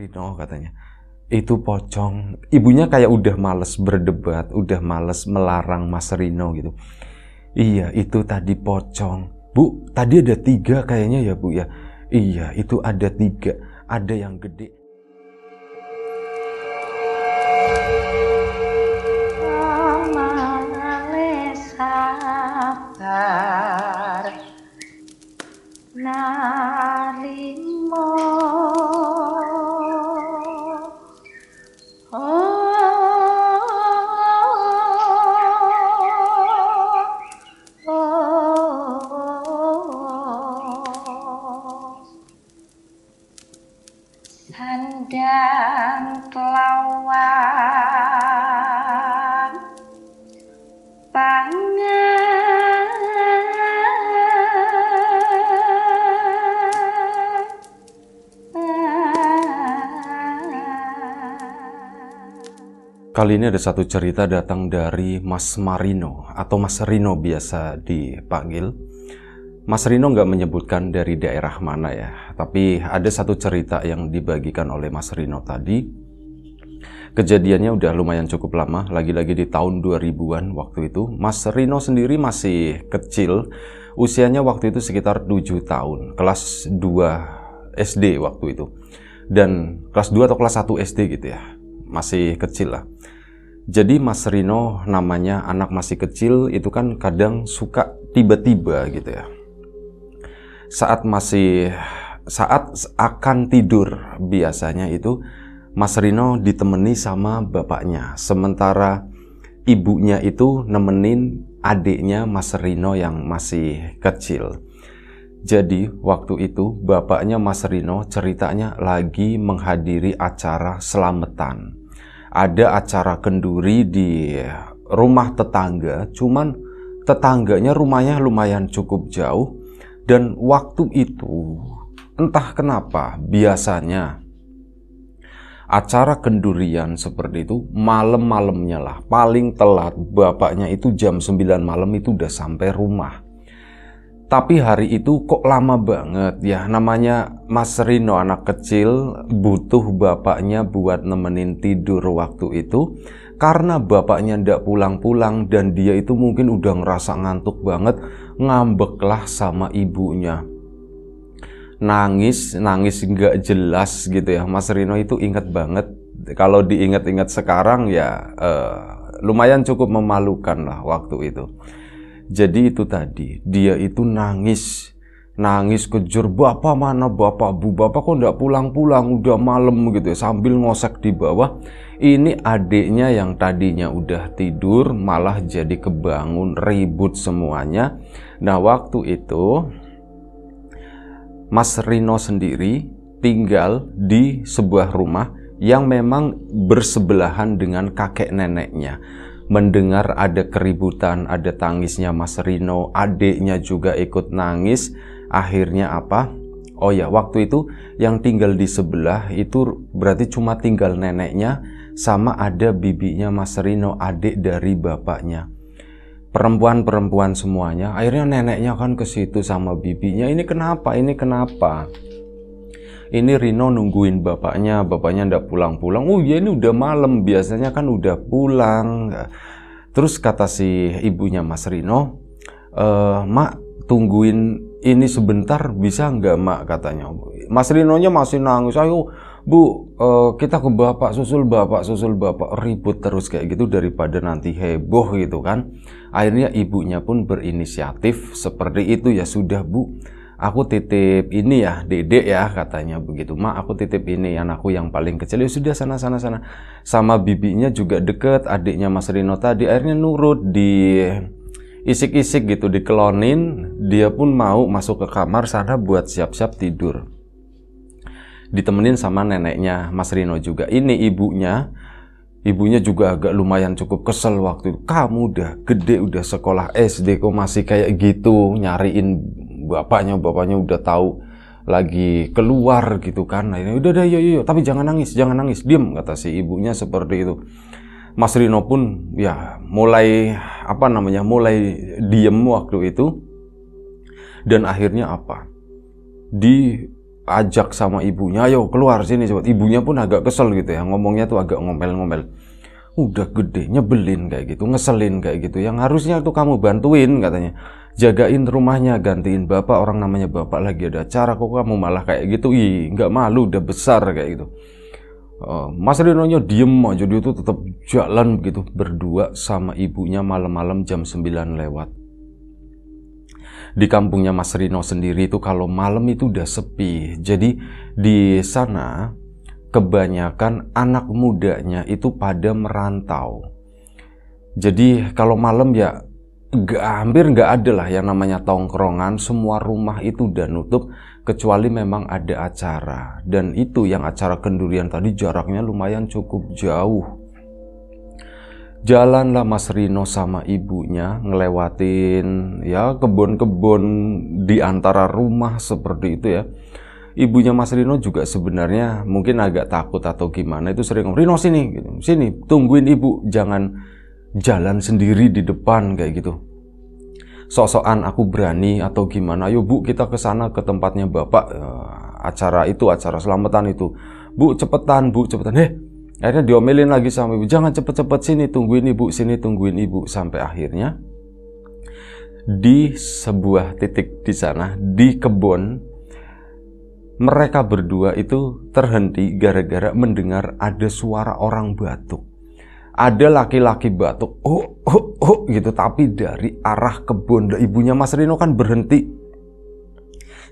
Rino katanya itu pocong ibunya kayak udah males berdebat udah males melarang Mas Rino gitu iya itu tadi pocong bu tadi ada tiga kayaknya ya bu ya iya itu ada tiga ada yang gede Kali ini ada satu cerita datang dari Mas Marino atau Mas Rino biasa dipanggil. Mas Rino nggak menyebutkan dari daerah mana ya, tapi ada satu cerita yang dibagikan oleh Mas Rino tadi. Kejadiannya udah lumayan cukup lama, lagi-lagi di tahun 2000-an waktu itu. Mas Rino sendiri masih kecil, usianya waktu itu sekitar 7 tahun, kelas 2 SD waktu itu. Dan kelas 2 atau kelas 1 SD gitu ya, masih kecil lah jadi Mas Rino namanya anak masih kecil itu kan kadang suka tiba-tiba gitu ya. Saat masih saat akan tidur biasanya itu Mas Rino ditemani sama bapaknya sementara ibunya itu nemenin adiknya Mas Rino yang masih kecil. Jadi waktu itu bapaknya Mas Rino ceritanya lagi menghadiri acara selamatan ada acara kenduri di rumah tetangga, cuman tetangganya rumahnya lumayan cukup jauh dan waktu itu entah kenapa biasanya acara kendurian seperti itu malam-malamnya lah paling telat bapaknya itu jam 9 malam itu udah sampai rumah tapi hari itu kok lama banget ya namanya Mas Rino anak kecil butuh bapaknya buat nemenin tidur waktu itu karena bapaknya ndak pulang-pulang dan dia itu mungkin udah ngerasa ngantuk banget ngambeklah sama ibunya nangis nangis nggak jelas gitu ya Mas Rino itu inget banget kalau diingat-ingat sekarang ya uh, lumayan cukup memalukan lah waktu itu jadi itu tadi, dia itu nangis. Nangis kejur bapak mana bapak, bu bapak kok ndak pulang-pulang, udah malam gitu ya, sambil ngosek di bawah. Ini adiknya yang tadinya udah tidur, malah jadi kebangun, ribut semuanya. Nah waktu itu, Mas Rino sendiri tinggal di sebuah rumah yang memang bersebelahan dengan kakek neneknya mendengar ada keributan, ada tangisnya Mas Rino, adiknya juga ikut nangis. Akhirnya apa? Oh ya, waktu itu yang tinggal di sebelah itu berarti cuma tinggal neneknya sama ada bibinya Mas Rino, adik dari bapaknya. Perempuan-perempuan semuanya, akhirnya neneknya kan ke situ sama bibinya. Ini kenapa? Ini kenapa? ini Rino nungguin bapaknya, bapaknya ndak pulang-pulang. Oh ya ini udah malam, biasanya kan udah pulang. Terus kata si ibunya Mas Rino, e, Mak tungguin ini sebentar bisa nggak Mak katanya. Mas Rinonya masih nangis, ayo Bu e, kita ke bapak susul bapak susul bapak ribut terus kayak gitu daripada nanti heboh gitu kan. Akhirnya ibunya pun berinisiatif seperti itu ya sudah Bu aku titip ini ya dede ya katanya begitu mak aku titip ini anakku yang paling kecil ya sudah sana sana sana sama bibinya juga deket adiknya Mas Rino tadi akhirnya nurut di isik-isik gitu dikelonin dia pun mau masuk ke kamar sana buat siap-siap tidur ditemenin sama neneknya Mas Rino juga ini ibunya Ibunya juga agak lumayan cukup kesel waktu itu. Kamu udah gede, udah sekolah SD kok masih kayak gitu nyariin bapaknya bapaknya udah tahu lagi keluar gitu kan nah, ini udah deh yo yo tapi jangan nangis jangan nangis diem kata si ibunya seperti itu Mas Rino pun ya mulai apa namanya mulai diem waktu itu dan akhirnya apa diajak sama ibunya ayo keluar sini coba ibunya pun agak kesel gitu ya ngomongnya tuh agak ngomel-ngomel udah gede nyebelin kayak gitu ngeselin kayak gitu yang harusnya tuh kamu bantuin katanya jagain rumahnya gantiin bapak orang namanya bapak lagi ada acara kok kamu malah kayak gitu ih nggak malu udah besar kayak gitu eh, mas Rino nya diem mau jadi itu tetap jalan begitu berdua sama ibunya malam-malam jam 9 lewat di kampungnya Mas Rino sendiri itu kalau malam itu udah sepi jadi di sana kebanyakan anak mudanya itu pada merantau jadi kalau malam ya gak, hampir nggak ada lah yang namanya tongkrongan semua rumah itu udah nutup kecuali memang ada acara dan itu yang acara kendurian tadi jaraknya lumayan cukup jauh jalanlah Mas Rino sama ibunya ngelewatin ya kebun-kebun di antara rumah seperti itu ya ibunya Mas Rino juga sebenarnya mungkin agak takut atau gimana itu sering Rino sini gitu. sini tungguin ibu jangan jalan sendiri di depan kayak gitu sosokan aku berani atau gimana ayo bu kita ke sana ke tempatnya bapak eh, acara itu acara selamatan itu bu cepetan bu cepetan heh akhirnya diomelin lagi sama ibu jangan cepet-cepet sini tungguin ibu sini tungguin ibu sampai akhirnya di sebuah titik di sana di kebun mereka berdua itu terhenti gara-gara mendengar ada suara orang batuk ada laki-laki batuk, oh, oh, oh gitu, tapi dari arah kebun. Ibunya Mas Rino kan berhenti.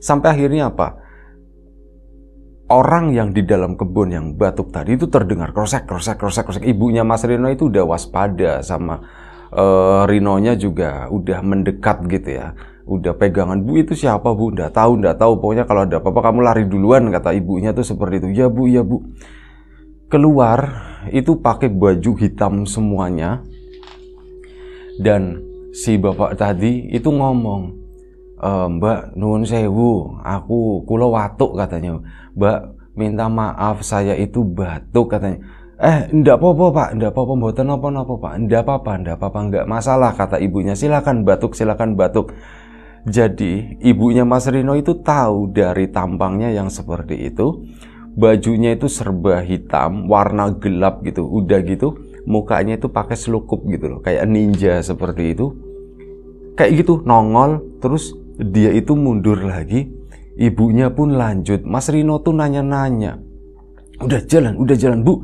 Sampai akhirnya apa? Orang yang di dalam kebun yang batuk tadi itu terdengar krosek, krosek, krosek, krosek. Ibunya Mas Rino itu udah waspada sama uh, Rinonya juga udah mendekat gitu ya. Udah pegangan, bu itu siapa bu? Nggak tahu, nggak tahu. Pokoknya kalau ada apa-apa kamu lari duluan, kata ibunya tuh seperti itu. Ya bu, ya bu keluar itu pakai baju hitam semuanya dan si bapak tadi itu ngomong e, mbak nun sewu aku kulo watuk katanya mbak minta maaf saya itu batuk katanya eh ndak apa-apa pak ndak apa-apa mboten apa-apa pak ndak apa-apa ndak apa-apa nggak masalah kata ibunya silakan batuk silakan batuk jadi ibunya Mas Rino itu tahu dari tampangnya yang seperti itu bajunya itu serba hitam, warna gelap gitu. Udah gitu, mukanya itu pakai selukup gitu loh, kayak ninja seperti itu. Kayak gitu nongol, terus dia itu mundur lagi. Ibunya pun lanjut. Mas Rino tuh nanya-nanya. Udah jalan, udah jalan, Bu.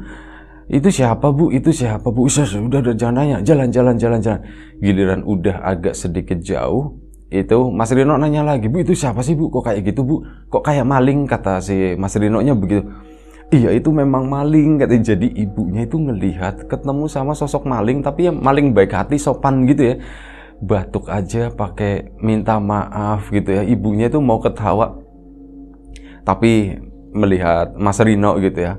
Itu siapa, Bu? Itu siapa, Bu? Udah, udah, jangan nanya. Jalan, jalan, jalan, jalan. Giliran udah agak sedikit jauh, itu Mas Rino nanya lagi bu itu siapa sih bu kok kayak gitu bu kok kayak maling kata si Mas Rino nya begitu iya itu memang maling kata jadi ibunya itu ngelihat ketemu sama sosok maling tapi ya maling baik hati sopan gitu ya batuk aja pakai minta maaf gitu ya ibunya itu mau ketawa tapi melihat Mas Rino gitu ya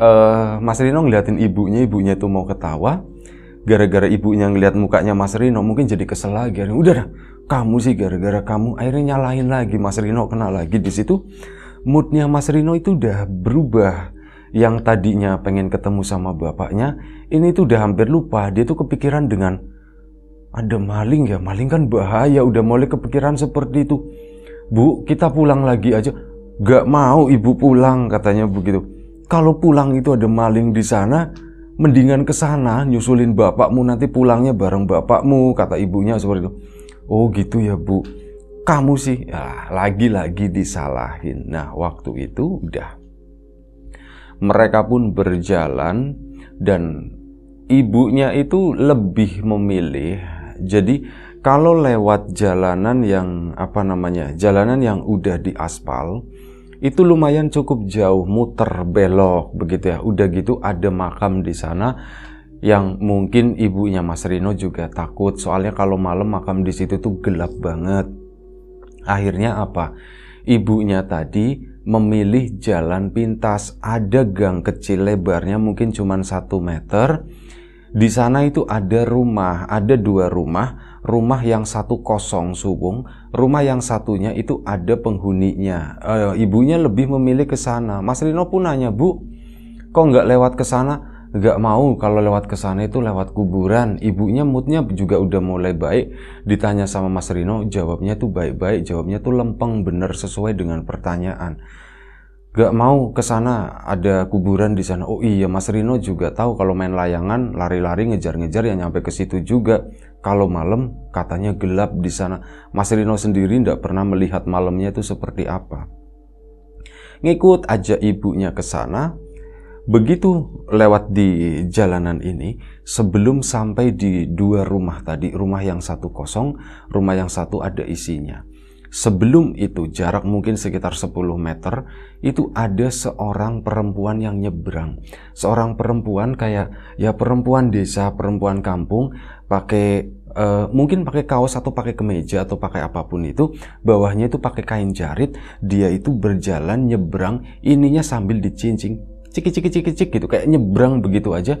uh, Mas Rino ngeliatin ibunya ibunya itu mau ketawa gara-gara ibunya ngeliat mukanya Mas Rino mungkin jadi kesel lagi udah kamu sih gara-gara kamu akhirnya nyalahin lagi Mas Rino kena lagi di situ moodnya Mas Rino itu udah berubah yang tadinya pengen ketemu sama bapaknya ini tuh udah hampir lupa dia tuh kepikiran dengan ada maling ya maling kan bahaya udah mulai kepikiran seperti itu bu kita pulang lagi aja gak mau ibu pulang katanya begitu kalau pulang itu ada maling di sana mendingan ke sana nyusulin bapakmu nanti pulangnya bareng bapakmu kata ibunya seperti itu Oh gitu ya bu, kamu sih ya, lagi-lagi disalahin. Nah waktu itu udah. Mereka pun berjalan dan ibunya itu lebih memilih. Jadi kalau lewat jalanan yang apa namanya, jalanan yang udah diaspal, itu lumayan cukup jauh muter belok begitu ya udah gitu ada makam di sana yang mungkin ibunya Mas Rino juga takut soalnya kalau malam makam di situ tuh gelap banget. Akhirnya apa? Ibunya tadi memilih jalan pintas ada gang kecil lebarnya mungkin cuma satu meter. Di sana itu ada rumah, ada dua rumah, rumah yang satu kosong subung, rumah yang satunya itu ada penghuninya. E, ibunya lebih memilih ke sana. Mas Rino pun nanya, "Bu, kok nggak lewat ke sana?" gak mau kalau lewat ke sana itu lewat kuburan. Ibunya moodnya juga udah mulai baik. Ditanya sama Mas Rino, jawabnya tuh baik-baik, jawabnya tuh lempeng bener sesuai dengan pertanyaan. Gak mau ke sana ada kuburan di sana. Oh iya, Mas Rino juga tahu kalau main layangan lari-lari ngejar-ngejar yang nyampe ke situ juga. Kalau malam katanya gelap di sana. Mas Rino sendiri tidak pernah melihat malamnya itu seperti apa. Ngikut aja ibunya ke sana, Begitu lewat di jalanan ini, sebelum sampai di dua rumah tadi, rumah yang satu kosong, rumah yang satu ada isinya. Sebelum itu, jarak mungkin sekitar 10 meter, itu ada seorang perempuan yang nyebrang. Seorang perempuan kayak ya perempuan desa, perempuan kampung, pakai Uh, mungkin pakai kaos atau pakai kemeja atau pakai apapun itu bawahnya itu pakai kain jarit dia itu berjalan nyebrang ininya sambil dicincing ciki ciki ciki cik gitu kayak nyebrang begitu aja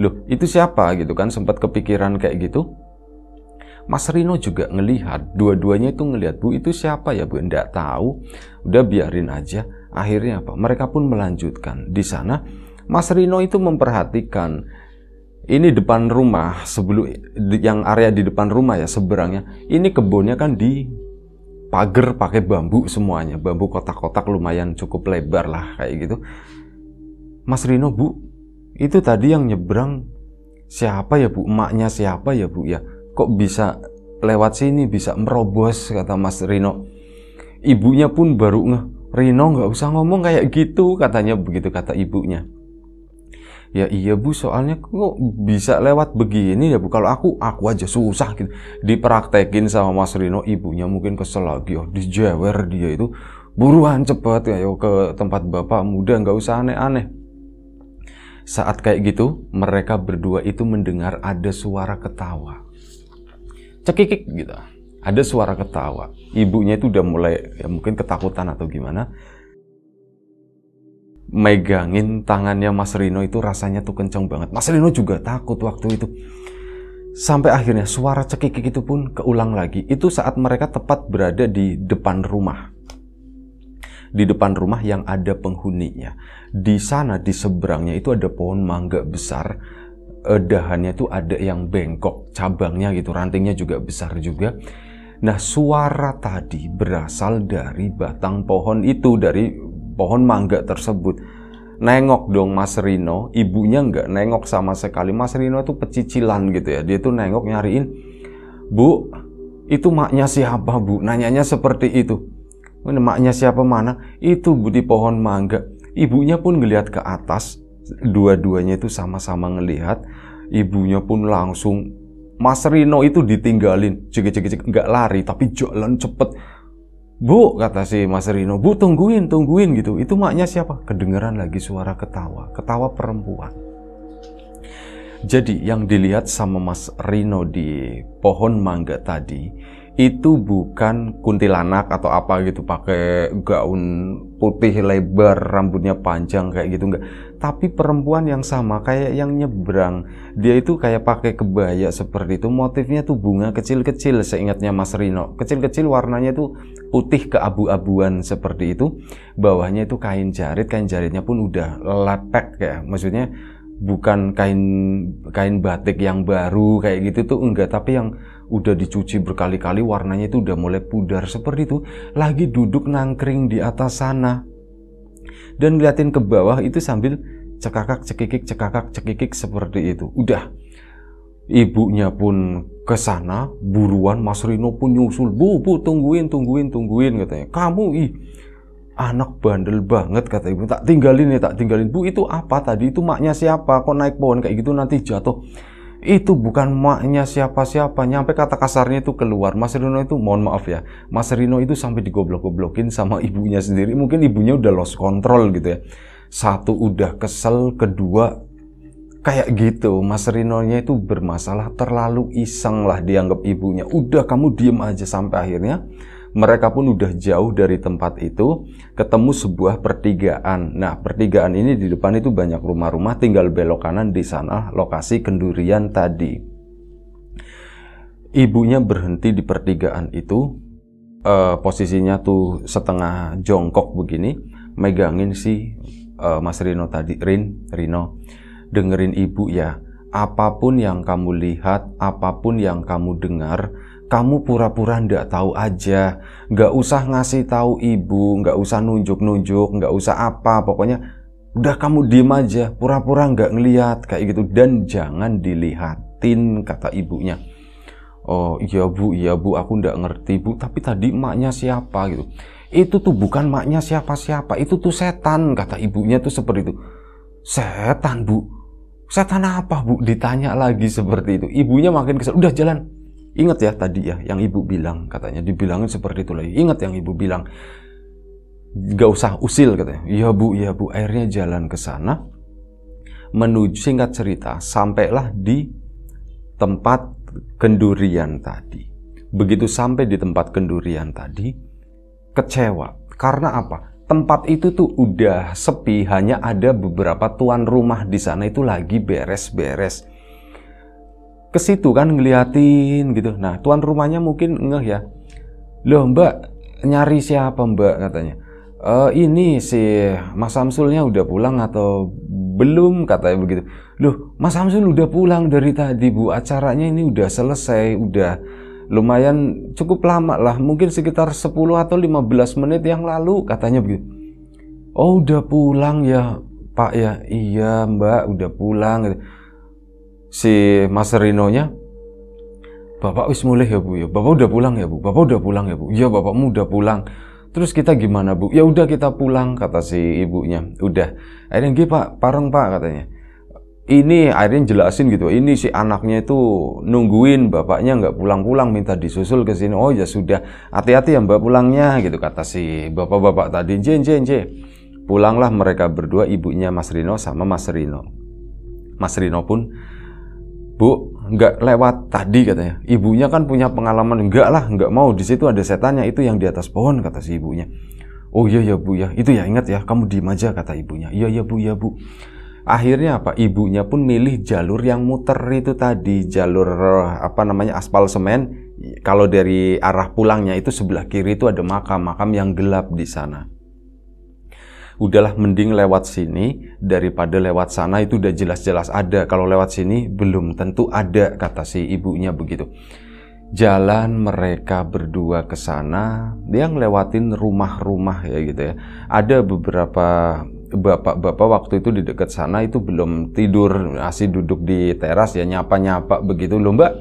loh itu siapa gitu kan sempat kepikiran kayak gitu Mas Rino juga ngelihat, dua-duanya itu ngelihat, Bu itu siapa ya Bu? Nggak tahu, udah biarin aja. Akhirnya apa? Mereka pun melanjutkan. Di sana, Mas Rino itu memperhatikan, ini depan rumah, sebelum yang area di depan rumah ya, seberangnya, ini kebunnya kan di pagar pakai bambu semuanya, bambu kotak-kotak lumayan cukup lebar lah kayak gitu. Mas Rino bu, itu tadi yang nyebrang siapa ya bu, emaknya siapa ya bu ya, kok bisa lewat sini bisa merobos kata Mas Rino. Ibunya pun baru ngeh, Rino nggak usah ngomong kayak gitu katanya begitu kata ibunya. Ya iya bu, soalnya kok bisa lewat begini ya bu. Kalau aku, aku aja susah gitu. Dipraktekin sama Mas Rino, ibunya mungkin kesel lagi. Oh, dijewer dia itu. Buruan cepet, ayo ya, ke tempat bapak muda, nggak usah aneh-aneh. Saat kayak gitu, mereka berdua itu mendengar ada suara ketawa. Cekikik gitu. Ada suara ketawa. Ibunya itu udah mulai ya mungkin ketakutan atau gimana. Megangin tangannya Mas Rino itu rasanya tuh kenceng banget. Mas Rino juga takut waktu itu. Sampai akhirnya suara cekikik itu pun keulang lagi. Itu saat mereka tepat berada di depan rumah di depan rumah yang ada penghuninya. Di sana di seberangnya itu ada pohon mangga besar, eh, dahannya itu ada yang bengkok, cabangnya gitu, rantingnya juga besar juga. Nah, suara tadi berasal dari batang pohon itu, dari pohon mangga tersebut nengok dong Mas Rino, ibunya enggak nengok sama sekali. Mas Rino tuh pecicilan gitu ya, dia tuh nengok nyariin, Bu, itu maknya siapa Bu? Nanyanya seperti itu maknya siapa mana itu di pohon mangga ibunya pun ngelihat ke atas dua-duanya itu sama-sama ngelihat ibunya pun langsung Mas Rino itu ditinggalin cek cek cek nggak lari tapi jalan cepet Bu, kata si Mas Rino, Bu tungguin, tungguin gitu. Itu maknya siapa? Kedengeran lagi suara ketawa, ketawa perempuan. Jadi yang dilihat sama Mas Rino di pohon mangga tadi itu bukan kuntilanak atau apa gitu pakai gaun putih lebar rambutnya panjang kayak gitu enggak tapi perempuan yang sama kayak yang nyebrang dia itu kayak pakai kebaya seperti itu motifnya tuh bunga kecil-kecil seingatnya Mas Rino kecil-kecil warnanya itu putih keabu-abuan seperti itu bawahnya itu kain jarit kain jaritnya pun udah lepek kayak maksudnya bukan kain kain batik yang baru kayak gitu tuh enggak tapi yang udah dicuci berkali-kali warnanya itu udah mulai pudar seperti itu lagi duduk nangkring di atas sana dan liatin ke bawah itu sambil cekakak cekikik cekakak cekikik seperti itu udah ibunya pun ke sana buruan Mas Rino pun nyusul bu bu tungguin tungguin tungguin katanya kamu ih anak bandel banget kata ibu tak tinggalin ya tak tinggalin bu itu apa tadi itu maknya siapa kok naik pohon kayak gitu nanti jatuh itu bukan maknya siapa-siapa nyampe kata kasarnya itu keluar Mas Rino itu mohon maaf ya Mas Rino itu sampai digoblok-goblokin sama ibunya sendiri mungkin ibunya udah lost control gitu ya satu udah kesel kedua kayak gitu Mas Rino nya itu bermasalah terlalu iseng lah dianggap ibunya udah kamu diem aja sampai akhirnya mereka pun udah jauh dari tempat itu, ketemu sebuah pertigaan. Nah, pertigaan ini di depan itu banyak rumah-rumah, tinggal belok kanan di sana lokasi kendurian tadi. Ibunya berhenti di pertigaan itu, e, posisinya tuh setengah jongkok begini, megangin si e, Mas Rino tadi, Rin, Rino, dengerin ibu ya. Apapun yang kamu lihat, apapun yang kamu dengar, kamu pura-pura ndak tahu aja, nggak usah ngasih tahu ibu, nggak usah nunjuk-nunjuk, nggak usah apa, pokoknya udah kamu diem aja, pura-pura nggak ngeliat kayak gitu dan jangan dilihatin kata ibunya. Oh iya bu, iya bu, aku ndak ngerti bu, tapi tadi maknya siapa gitu. Itu tuh bukan maknya siapa-siapa, itu tuh setan kata ibunya tuh seperti itu. Setan bu, setan apa bu? Ditanya lagi seperti itu. Ibunya makin kesel, udah jalan, Ingat ya tadi ya yang ibu bilang katanya dibilangin seperti itu lagi. Ingat yang ibu bilang gak usah usil katanya. Iya bu, iya bu. Akhirnya jalan ke sana menuju singkat cerita sampailah di tempat kendurian tadi. Begitu sampai di tempat kendurian tadi kecewa karena apa? Tempat itu tuh udah sepi, hanya ada beberapa tuan rumah di sana itu lagi beres-beres ke situ kan ngeliatin gitu. Nah, tuan rumahnya mungkin ngeh ya. Loh, Mbak, nyari siapa, Mbak katanya. E, ini si Mas Samsulnya udah pulang atau belum katanya begitu. Loh, Mas Samsul udah pulang dari tadi, Bu. Acaranya ini udah selesai, udah lumayan cukup lama lah, mungkin sekitar 10 atau 15 menit yang lalu katanya begitu. Oh, udah pulang ya, Pak ya. Iya, Mbak, udah pulang gitu si Mas Rino nya, Bapak wis mulai ya Bu ya. Bapak udah pulang ya Bu. Bapak udah pulang ya Bu. ya Bapak udah pulang. Terus kita gimana Bu? Ya udah kita pulang kata si ibunya. Udah. Akhirnya gini Pak, pareng Pak katanya. Ini akhirnya jelasin gitu. Ini si anaknya itu nungguin bapaknya nggak pulang-pulang minta disusul ke sini. Oh ya sudah. Hati-hati ya Mbak pulangnya gitu kata si bapak-bapak tadi. Jen jen jen. Pulanglah mereka berdua ibunya Mas Rino sama Mas Rino. Mas Rino pun Bu, nggak lewat tadi katanya. Ibunya kan punya pengalaman, enggak lah, nggak mau. Di situ ada setannya, itu yang di atas pohon, kata si ibunya. Oh iya ya bu ya, itu ya ingat ya, kamu diem aja, kata ibunya. Iya ya bu, ya bu. Akhirnya apa? Ibunya pun milih jalur yang muter itu tadi, jalur apa namanya aspal semen. Kalau dari arah pulangnya itu sebelah kiri itu ada makam, makam yang gelap di sana udahlah mending lewat sini daripada lewat sana itu udah jelas-jelas ada. Kalau lewat sini belum tentu ada kata si ibunya begitu. Jalan mereka berdua ke sana, dia ngelewatin rumah-rumah ya gitu ya. Ada beberapa bapak-bapak waktu itu di dekat sana itu belum tidur, masih duduk di teras ya nyapa-nyapa begitu loh mbak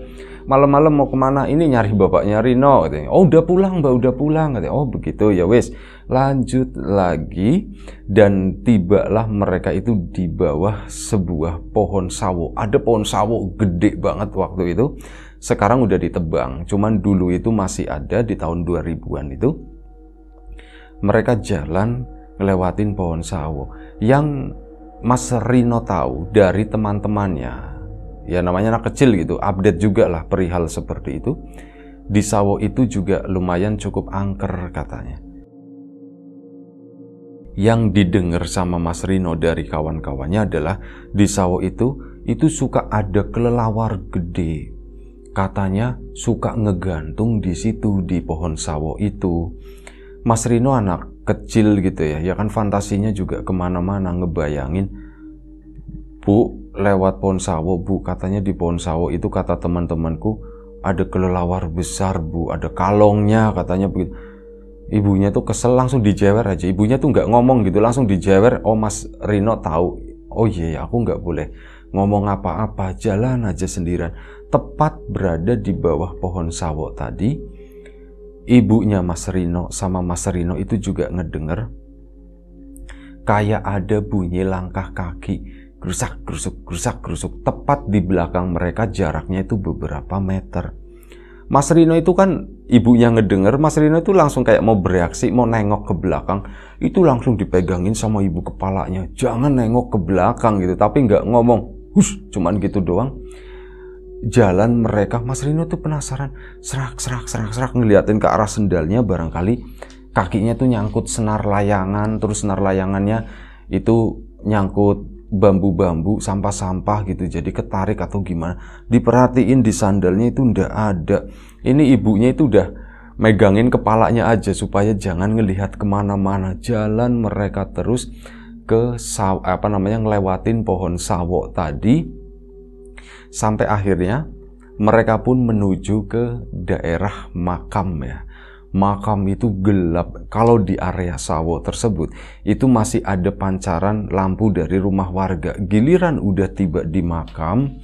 malam-malam mau kemana ini nyari bapaknya Rino katanya. oh udah pulang mbak udah pulang katanya. oh begitu ya wes lanjut lagi dan tibalah mereka itu di bawah sebuah pohon sawo. Ada pohon sawo gede banget waktu itu. Sekarang udah ditebang, cuman dulu itu masih ada di tahun 2000-an itu. Mereka jalan ngelewatin pohon sawo yang Mas Rino tahu dari teman-temannya. Ya namanya anak kecil gitu, update juga lah perihal seperti itu. Di sawo itu juga lumayan cukup angker katanya yang didengar sama Mas Rino dari kawan-kawannya adalah di Sawo itu itu suka ada kelelawar gede. Katanya suka ngegantung di situ di pohon sawo itu. Mas Rino anak kecil gitu ya, ya kan fantasinya juga kemana-mana ngebayangin. Bu, lewat pohon sawo bu, katanya di pohon sawo itu kata teman-temanku ada kelelawar besar bu, ada kalongnya katanya begitu ibunya tuh kesel langsung dijewer aja ibunya tuh nggak ngomong gitu langsung dijewer oh mas Rino tahu oh iya yeah, aku nggak boleh ngomong apa-apa jalan aja sendirian tepat berada di bawah pohon sawo tadi ibunya mas Rino sama mas Rino itu juga ngedenger kayak ada bunyi langkah kaki gerusak gerusuk gerusak gerusuk tepat di belakang mereka jaraknya itu beberapa meter Mas Rino itu kan ibunya ngedenger Mas Rino itu langsung kayak mau bereaksi mau nengok ke belakang itu langsung dipegangin sama ibu kepalanya jangan nengok ke belakang gitu tapi nggak ngomong hus cuman gitu doang jalan mereka Mas Rino tuh penasaran serak serak serak serak ngeliatin ke arah sendalnya barangkali kakinya tuh nyangkut senar layangan terus senar layangannya itu nyangkut bambu-bambu, sampah-sampah gitu, jadi ketarik atau gimana. Diperhatiin di sandalnya itu ndak ada. Ini ibunya itu udah megangin kepalanya aja supaya jangan ngelihat kemana-mana. Jalan mereka terus ke saw, apa namanya ngelewatin pohon sawo tadi sampai akhirnya mereka pun menuju ke daerah makam ya makam itu gelap. Kalau di area sawo tersebut, itu masih ada pancaran lampu dari rumah warga. Giliran udah tiba di makam,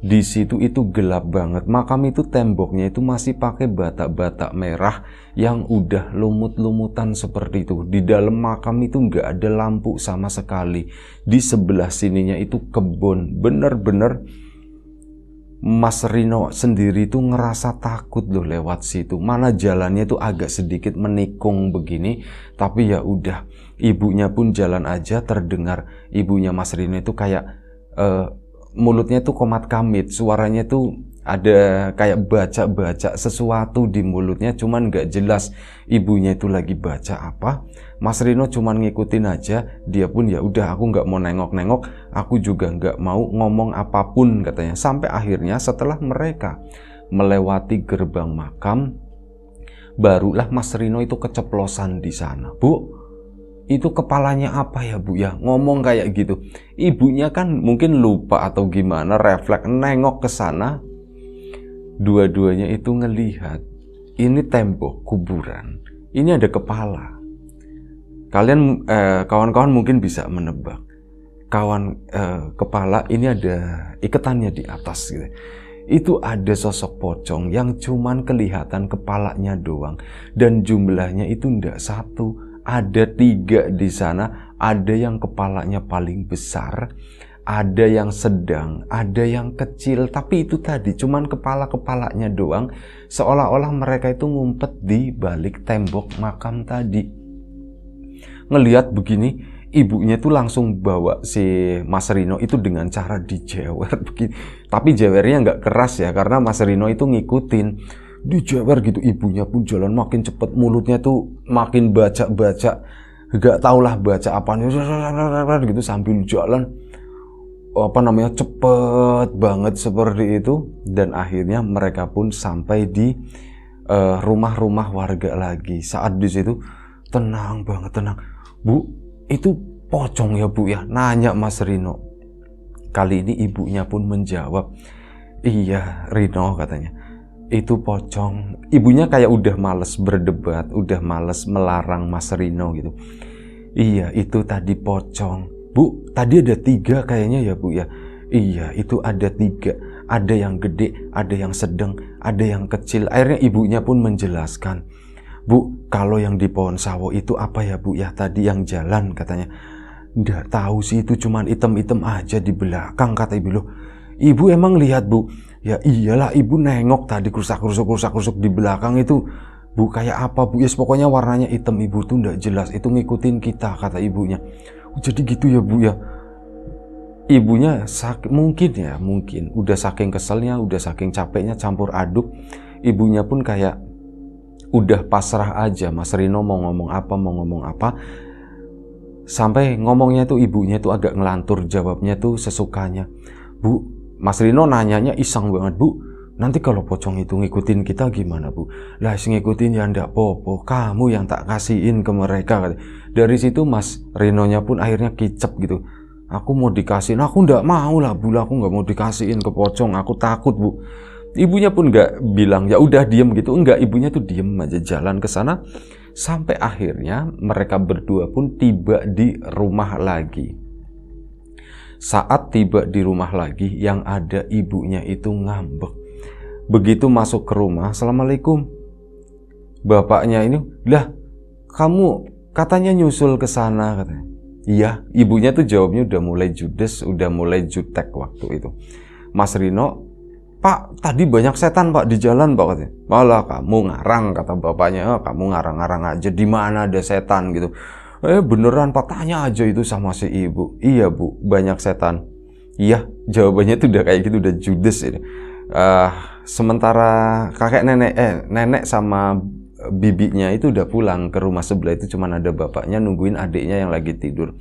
di situ itu gelap banget. Makam itu temboknya itu masih pakai bata-bata merah yang udah lumut-lumutan seperti itu. Di dalam makam itu nggak ada lampu sama sekali. Di sebelah sininya itu kebun, bener-bener Mas Rino sendiri tuh ngerasa takut loh lewat situ. Mana jalannya tuh agak sedikit menikung begini, tapi ya udah. Ibunya pun jalan aja terdengar ibunya Mas Rino itu kayak uh, mulutnya tuh komat kamit, suaranya tuh ada kayak baca-baca sesuatu di mulutnya cuman nggak jelas ibunya itu lagi baca apa Mas Rino cuman ngikutin aja dia pun ya udah aku nggak mau nengok-nengok aku juga nggak mau ngomong apapun katanya sampai akhirnya setelah mereka melewati gerbang makam barulah Mas Rino itu keceplosan di sana Bu itu kepalanya apa ya bu ya ngomong kayak gitu ibunya kan mungkin lupa atau gimana refleks nengok ke sana dua-duanya itu ngelihat ini tembok kuburan, ini ada kepala. Kalian kawan eh, kawan-kawan mungkin bisa menebak. Kawan eh, kepala ini ada iketannya di atas gitu. Itu ada sosok pocong yang cuman kelihatan kepalanya doang dan jumlahnya itu ndak satu, ada tiga di sana, ada yang kepalanya paling besar, ada yang sedang, ada yang kecil, tapi itu tadi cuman kepala-kepalanya doang, seolah-olah mereka itu ngumpet di balik tembok makam tadi. Ngeliat begini, ibunya itu langsung bawa si Mas Rino itu dengan cara dijewer begini. Tapi jewernya nggak keras ya, karena Mas Rino itu ngikutin dijewer gitu ibunya pun jalan makin cepet mulutnya tuh makin baca-baca gak tahulah baca apanya gitu sambil jalan apa namanya cepet banget seperti itu dan akhirnya mereka pun sampai di eh, rumah-rumah warga lagi saat di situ tenang banget tenang bu itu pocong ya bu ya nanya mas Rino kali ini ibunya pun menjawab iya Rino katanya itu pocong ibunya kayak udah males berdebat udah males melarang mas Rino gitu iya itu tadi pocong Bu, tadi ada tiga kayaknya ya Bu ya. Iya, itu ada tiga. Ada yang gede, ada yang sedang, ada yang kecil. Akhirnya ibunya pun menjelaskan. Bu, kalau yang di pohon sawo itu apa ya Bu ya? Tadi yang jalan katanya. Nggak tahu sih itu cuman item-item aja di belakang kata ibu loh. Ibu emang lihat Bu. Ya iyalah ibu nengok tadi kerusak kerusak kerusak di belakang itu Bu kayak apa Bu? Ya yes, pokoknya warnanya hitam ibu tuh ndak jelas. Itu ngikutin kita kata ibunya jadi gitu ya bu ya ibunya sakit mungkin ya mungkin udah saking keselnya udah saking capeknya campur aduk ibunya pun kayak udah pasrah aja Mas Rino mau ngomong apa mau ngomong apa sampai ngomongnya tuh ibunya tuh agak ngelantur jawabnya tuh sesukanya bu Mas Rino nanyanya iseng banget bu Nanti kalau pocong itu ngikutin kita gimana bu? Lah ngikutin ya ndak popo, kamu yang tak kasihin ke mereka. Dari situ mas Renonya pun akhirnya kicep gitu. Aku mau dikasihin, aku ndak mau lah bu, aku nggak mau dikasihin ke pocong, aku takut bu. Ibunya pun nggak bilang ya udah diem gitu, enggak ibunya tuh diem aja jalan ke sana. Sampai akhirnya mereka berdua pun tiba di rumah lagi. Saat tiba di rumah lagi, yang ada ibunya itu ngambek Begitu masuk ke rumah, Assalamualaikum. Bapaknya ini, lah kamu katanya nyusul ke sana katanya. Iya, ibunya tuh jawabnya udah mulai judes, udah mulai jutek waktu itu. Mas Rino, Pak, tadi banyak setan Pak di jalan Pak katanya. Malah kamu ngarang kata bapaknya, oh, kamu ngarang-ngarang aja di mana ada setan gitu. Eh beneran Pak tanya aja itu sama si ibu. Iya Bu, banyak setan. Iya, jawabannya tuh udah kayak gitu udah judes ini. Uh, sementara kakek nenek eh nenek sama bibinya itu udah pulang ke rumah sebelah itu cuman ada bapaknya nungguin adiknya yang lagi tidur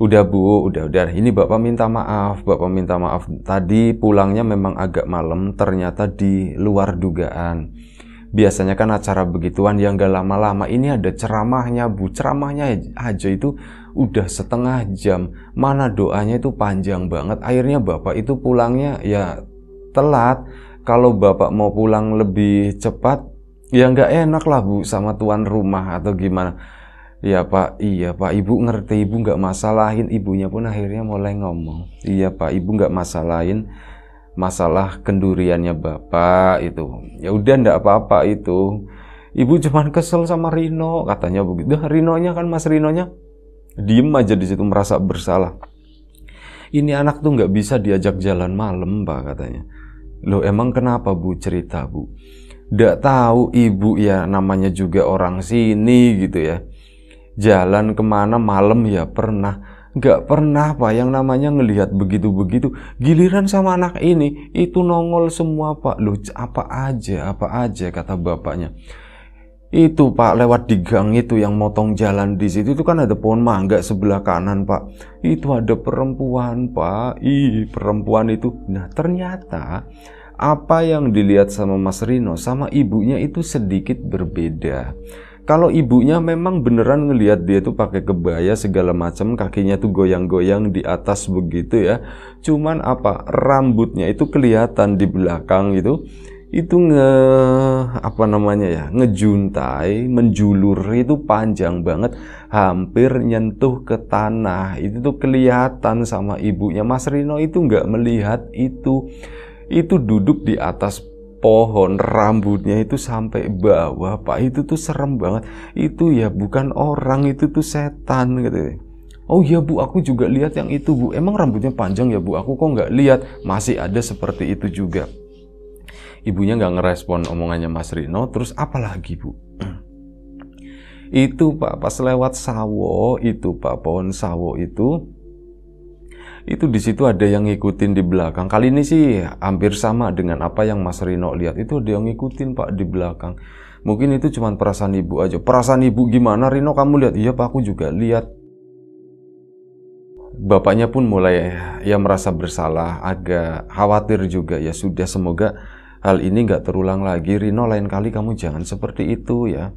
udah bu udah udah ini bapak minta maaf bapak minta maaf tadi pulangnya memang agak malam ternyata di luar dugaan biasanya kan acara begituan yang gak lama-lama ini ada ceramahnya bu ceramahnya aja itu udah setengah jam mana doanya itu panjang banget akhirnya bapak itu pulangnya ya telat kalau bapak mau pulang lebih cepat ya nggak enak lah bu sama tuan rumah atau gimana ya pak iya pak ibu ngerti ibu nggak masalahin ibunya pun akhirnya mulai ngomong iya pak ibu nggak masalahin masalah kenduriannya bapak itu ya udah ndak apa-apa itu ibu cuman kesel sama Rino katanya begitu Rino nya kan mas Rino nya diem aja di situ merasa bersalah ini anak tuh nggak bisa diajak jalan malam pak katanya Loh emang kenapa Bu cerita Bu? tidak tahu ibu ya namanya juga orang sini gitu ya. Jalan kemana malam ya pernah. Gak pernah Pak yang namanya ngelihat begitu-begitu. Giliran sama anak ini itu nongol semua Pak. Loh apa aja apa aja kata bapaknya. Itu Pak lewat di gang itu yang motong jalan di situ itu kan ada pohon mangga sebelah kanan Pak. Itu ada perempuan Pak. Ih perempuan itu. Nah ternyata apa yang dilihat sama Mas Rino sama ibunya itu sedikit berbeda. Kalau ibunya memang beneran ngelihat dia tuh pakai kebaya segala macam, kakinya tuh goyang-goyang di atas begitu ya. Cuman apa rambutnya itu kelihatan di belakang gitu itu nge apa namanya ya ngejuntai menjulur itu panjang banget hampir nyentuh ke tanah itu tuh kelihatan sama ibunya Mas Rino itu nggak melihat itu itu duduk di atas pohon rambutnya itu sampai bawah pak itu tuh serem banget itu ya bukan orang itu tuh setan gitu Oh iya bu, aku juga lihat yang itu bu. Emang rambutnya panjang ya bu, aku kok nggak lihat. Masih ada seperti itu juga ibunya nggak ngerespon omongannya Mas Rino terus apalagi bu itu pak pas lewat sawo itu pak pohon sawo itu itu di situ ada yang ngikutin di belakang kali ini sih hampir sama dengan apa yang Mas Rino lihat itu ada yang ngikutin pak di belakang mungkin itu cuma perasaan ibu aja perasaan ibu gimana Rino kamu lihat iya pak aku juga lihat bapaknya pun mulai ya merasa bersalah, agak khawatir juga ya sudah semoga hal ini nggak terulang lagi Rino lain kali kamu jangan seperti itu ya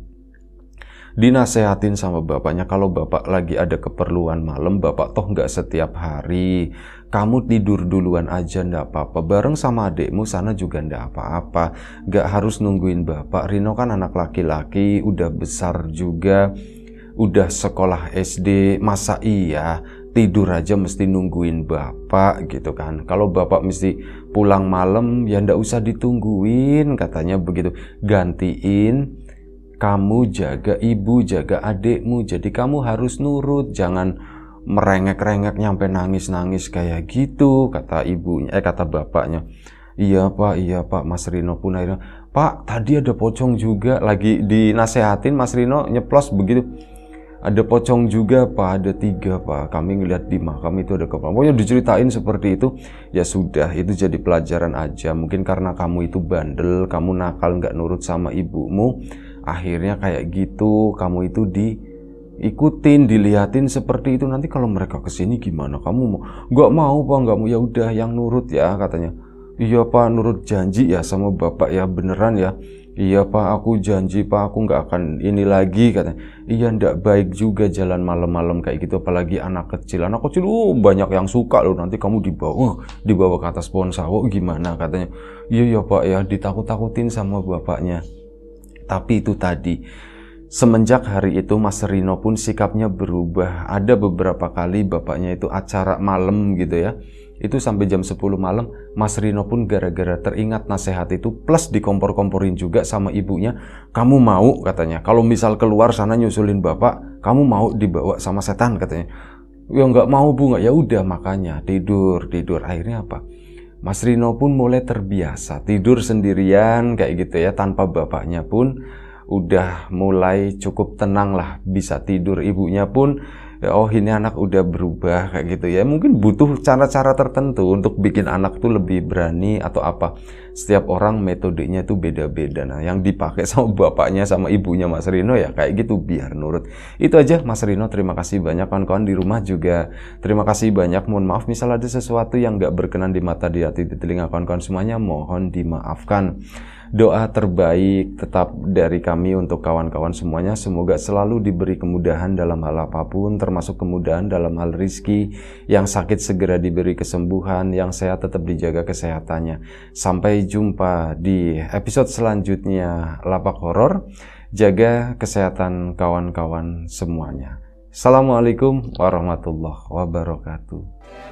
dinasehatin sama bapaknya kalau bapak lagi ada keperluan malam bapak toh nggak setiap hari kamu tidur duluan aja ndak apa-apa bareng sama adikmu sana juga ndak apa-apa nggak harus nungguin bapak Rino kan anak laki-laki udah besar juga udah sekolah SD masa iya tidur aja mesti nungguin bapak gitu kan kalau bapak mesti pulang malam ya ndak usah ditungguin katanya begitu gantiin kamu jaga ibu jaga adikmu jadi kamu harus nurut jangan merengek-rengek nyampe nangis-nangis kayak gitu kata ibunya eh kata bapaknya iya pak iya pak mas Rino pun akhirnya pak tadi ada pocong juga lagi dinasehatin mas Rino nyeplos begitu ada pocong juga pak ada tiga pak kami ngeliat di makam itu ada kepala pokoknya diceritain seperti itu ya sudah itu jadi pelajaran aja mungkin karena kamu itu bandel kamu nakal nggak nurut sama ibumu akhirnya kayak gitu kamu itu diikutin dilihatin seperti itu nanti kalau mereka kesini gimana kamu mau nggak mau pak nggak mau ya udah yang nurut ya katanya iya pak nurut janji ya sama bapak ya beneran ya Iya pak, aku janji pak, aku nggak akan ini lagi katanya. Iya ndak baik juga jalan malam-malam kayak gitu, apalagi anak kecil. Anak kecil oh, banyak yang suka loh, nanti kamu dibawa, uh, dibawa ke atas pohon sawo gimana katanya. Iya ya pak ya, ditakut-takutin sama bapaknya. Tapi itu tadi, Semenjak hari itu Mas Rino pun sikapnya berubah. Ada beberapa kali bapaknya itu acara malam gitu ya itu sampai jam 10 malam Mas Rino pun gara-gara teringat nasihat itu plus dikompor-komporin juga sama ibunya kamu mau katanya kalau misal keluar sana nyusulin bapak kamu mau dibawa sama setan katanya ya nggak mau bu nggak ya udah makanya tidur tidur akhirnya apa Mas Rino pun mulai terbiasa tidur sendirian kayak gitu ya tanpa bapaknya pun udah mulai cukup tenang lah bisa tidur ibunya pun Ya, oh ini anak udah berubah kayak gitu ya mungkin butuh cara-cara tertentu untuk bikin anak tuh lebih berani atau apa setiap orang metodenya tuh beda-beda nah yang dipakai sama bapaknya sama ibunya Mas Rino ya kayak gitu biar nurut itu aja Mas Rino terima kasih banyak kawan-kawan di rumah juga terima kasih banyak mohon maaf misal ada sesuatu yang nggak berkenan di mata di hati di telinga kawan-kawan semuanya mohon dimaafkan doa terbaik tetap dari kami untuk kawan-kawan semuanya. Semoga selalu diberi kemudahan dalam hal apapun, termasuk kemudahan dalam hal rizki. Yang sakit segera diberi kesembuhan, yang sehat tetap dijaga kesehatannya. Sampai jumpa di episode selanjutnya Lapak Horor. Jaga kesehatan kawan-kawan semuanya. Assalamualaikum warahmatullahi wabarakatuh.